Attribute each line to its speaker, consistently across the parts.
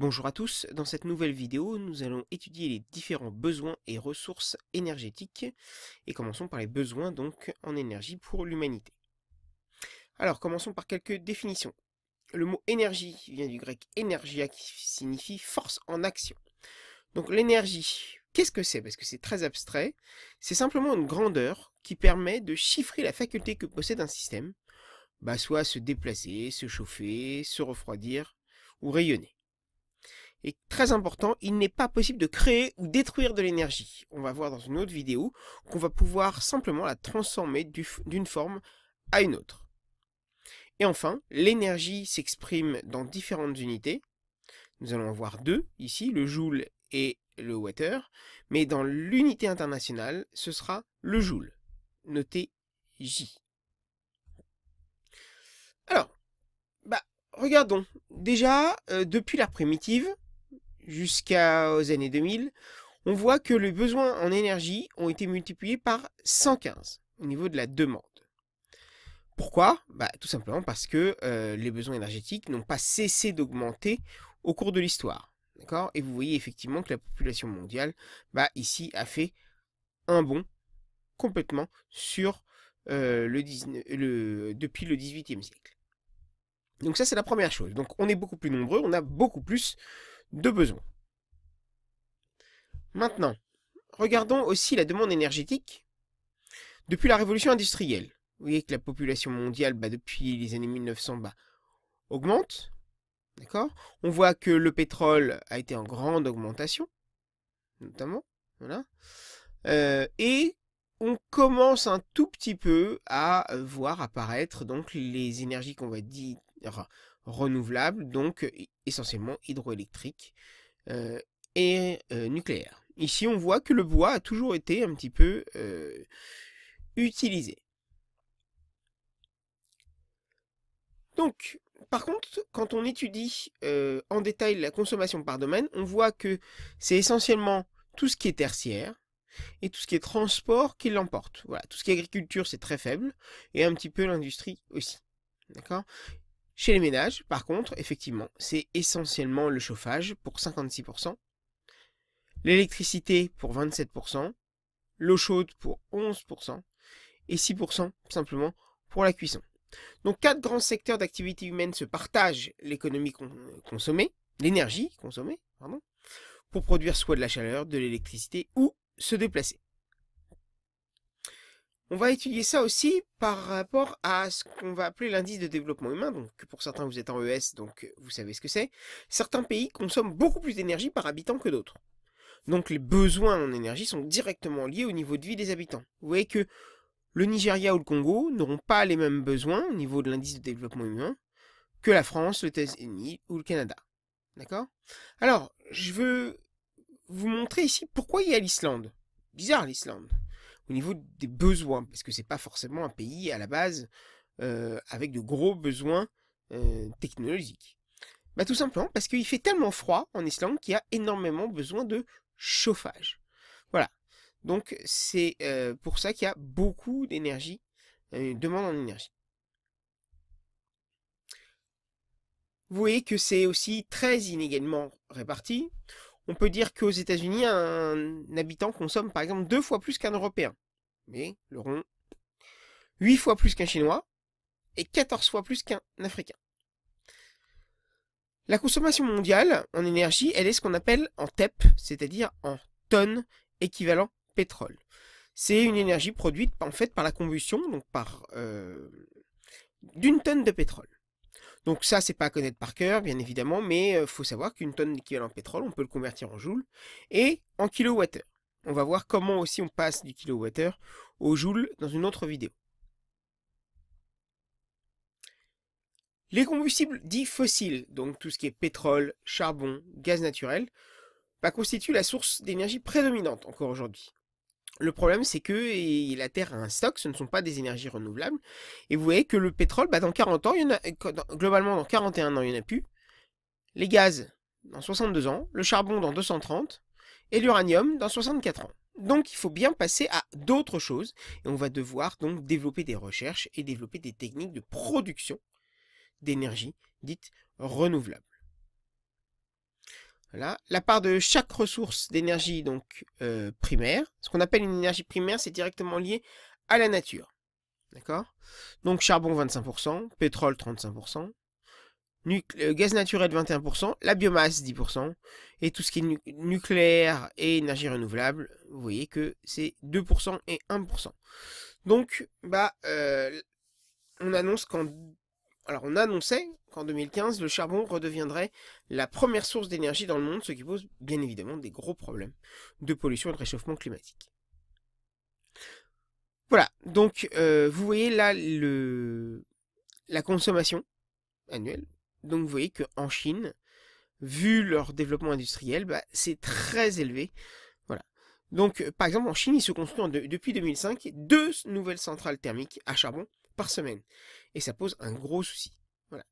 Speaker 1: Bonjour à tous, dans cette nouvelle vidéo nous allons étudier les différents besoins et ressources énergétiques et commençons par les besoins donc en énergie pour l'humanité. Alors commençons par quelques définitions. Le mot énergie vient du grec energia qui signifie force en action. Donc l'énergie, qu'est-ce que c'est Parce que c'est très abstrait, c'est simplement une grandeur qui permet de chiffrer la faculté que possède un système, bah, soit se déplacer, se chauffer, se refroidir ou rayonner. Et très important, il n'est pas possible de créer ou détruire de l'énergie. On va voir dans une autre vidéo qu'on va pouvoir simplement la transformer d'une forme à une autre. Et enfin, l'énergie s'exprime dans différentes unités. Nous allons en voir deux ici, le joule et le water. mais dans l'unité internationale, ce sera le joule, noté J. Alors, bah, regardons. Déjà, euh, depuis l'ère primitive, jusqu'aux années 2000, on voit que les besoins en énergie ont été multipliés par 115 au niveau de la demande. Pourquoi bah, Tout simplement parce que euh, les besoins énergétiques n'ont pas cessé d'augmenter au cours de l'histoire. Et vous voyez effectivement que la population mondiale, bah, ici, a fait un bond complètement sur euh, depuis le 18e siècle. Donc ça, c'est la première chose. Donc on est beaucoup plus nombreux, on a beaucoup plus de besoin. Maintenant, regardons aussi la demande énergétique depuis la révolution industrielle. Vous voyez que la population mondiale, bah, depuis les années 1900, bah, augmente. D'accord On voit que le pétrole a été en grande augmentation, notamment. Voilà. Euh, et on commence un tout petit peu à voir apparaître donc les énergies qu'on va dire, renouvelables, donc essentiellement hydroélectriques euh, et euh, nucléaire. nucléaires. Ici, on voit que le bois a toujours été un petit peu euh, utilisé. Donc, par contre, quand on étudie en détail la consommation par domaine, on voit que c'est essentiellement tout ce qui est tertiaire, et tout ce qui est transport qui l'emporte. Voilà, tout ce qui est agriculture, c'est très faible, et un petit peu l'industrie aussi. D'accord chez les ménages, par contre, effectivement, c'est essentiellement le chauffage pour 56%, l'électricité pour 27%, l'eau chaude pour 11% et 6% simplement pour la cuisson. Donc quatre grands secteurs d'activité humaine se partagent l'économie consommée, l'énergie consommée, pardon, pour produire soit de la chaleur, de l'électricité ou se déplacer. On va étudier ça aussi par rapport à ce qu'on va appeler l'indice de développement humain, donc pour certains vous êtes en ES, donc euh, vous savez ce que c'est. Certains pays consomment beaucoup plus d'énergie par habitant que d'autres. Donc les besoins en énergie sont directement liés au niveau de vie des habitants. Vous voyez que le Nigeria ou le Congo n'auront pas les mêmes besoins au niveau de l'indice de développement humain que la France, le états ou le Canada. D'accord Alors, je veux vous montrer ici pourquoi il y a l'Islande. Bizarre l'Islande au niveau des besoins, parce que c'est pas forcément un pays à la base euh, avec de gros besoins euh, technologiques. Bah tout simplement parce qu'il fait tellement froid en Islande qu'il y a énormément besoin de chauffage. Voilà. Donc c'est euh, pour ça qu'il y a beaucoup d'énergie, une demande en énergie. Vous voyez que c'est aussi très inégalement réparti. On peut dire qu'aux États-Unis, un habitant consomme par exemple deux fois plus qu'un Européen. Mais le rond. Huit fois plus qu'un Chinois et 14 fois plus qu'un Africain. La consommation mondiale en énergie, elle est ce qu'on appelle en TEP, c'est-à-dire en tonnes équivalent pétrole. C'est une énergie produite en fait par la combustion, donc par euh, d'une tonne de pétrole. Donc ça, c'est pas à connaître par cœur, bien évidemment, mais faut savoir qu'une tonne d'équivalent pétrole, on peut le convertir en joules et en kilowattheure. On va voir comment aussi on passe du kilowattheure au joule dans une autre vidéo. Les combustibles dits fossiles, donc tout ce qui est pétrole, charbon, gaz naturel, bah, constituent la source d'énergie prédominante encore aujourd'hui. Le problème, c'est que la Terre a un stock, ce ne sont pas des énergies renouvelables. Et vous voyez que le pétrole, bah, dans 40 ans, globalement, dans 41 ans, il n'y en a plus. Les gaz, dans 62 ans. Le charbon, dans 230. Et l'uranium, dans 64 ans. Donc, il faut bien passer à d'autres choses. Et on va devoir donc développer des recherches et développer des techniques de production d'énergie dite renouvelable. La part de chaque ressource d'énergie donc euh, primaire. Ce qu'on appelle une énergie primaire, c'est directement lié à la nature. D'accord Donc charbon 25%, pétrole 35%, euh, gaz naturel 21%, la biomasse 10%, et tout ce qui est nucléaire et énergie renouvelable, vous voyez que c'est 2% et 1%. Donc, bah, euh, on annonce qu'en alors on annonçait qu'en 2015, le charbon redeviendrait la première source d'énergie dans le monde, ce qui pose bien évidemment des gros problèmes de pollution et de réchauffement climatique. Voilà, donc euh, vous voyez là le, la consommation annuelle. Donc vous voyez qu'en Chine, vu leur développement industriel, bah, c'est très élevé. Voilà. Donc par exemple en Chine, il se construit depuis 2005 deux nouvelles centrales thermiques à charbon semaine. Et ça pose un gros souci.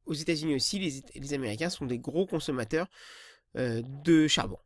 Speaker 1: Aux États-Unis aussi, les, Américains sont des gros consommateurs euh, de charbon.